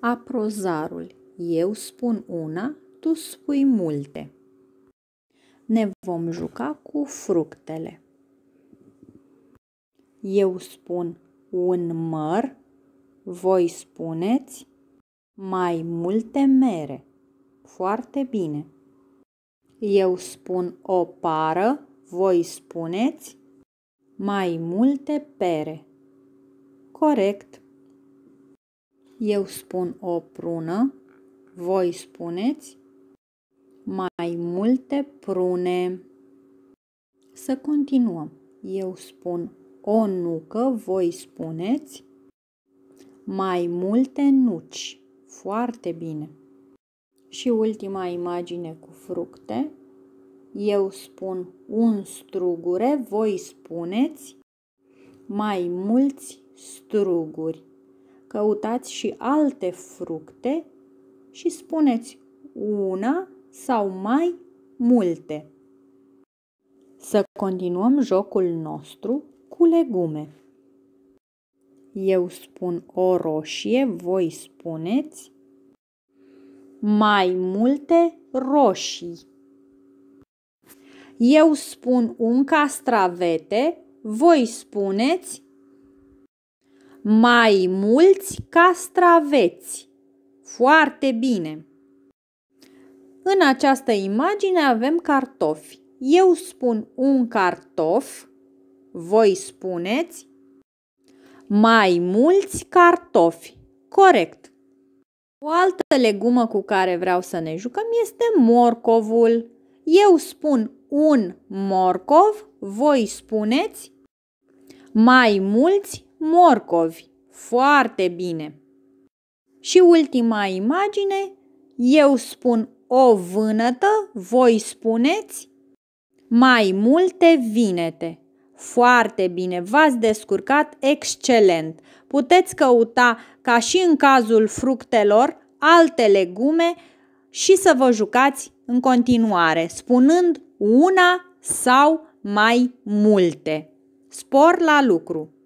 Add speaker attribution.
Speaker 1: aprozarul, eu spun una, tu spui multe. Ne vom juca cu fructele. Eu spun un măr, voi spuneți mai multe mere. Foarte bine. Eu spun o pară, voi spuneți mai multe pere. Corect. Eu spun o prună, voi spuneți mai multe prune. Să continuăm. Eu spun o nucă, voi spuneți mai multe nuci. Foarte bine. Și ultima imagine cu fructe. Eu spun un strugure, voi spuneți mai mulți struguri. Căutați și alte fructe și spuneți una sau mai multe. Să continuăm jocul nostru cu legume. Eu spun o roșie, voi spuneți mai multe roșii. Eu spun un castravete, voi spuneți mai mulți castraveți. Foarte bine! În această imagine avem cartofi. Eu spun un cartof, voi spuneți mai mulți cartofi. Corect! O altă legumă cu care vreau să ne jucăm este morcovul. Eu spun un morcov, voi spuneți mai mulți morcovi. Foarte bine! Și ultima imagine, eu spun o vânătă, voi spuneți mai multe vinete. Foarte bine, v-ați descurcat excelent. Puteți căuta, ca și în cazul fructelor, alte legume și să vă jucați în continuare, spunând una sau mai multe. Spor la lucru!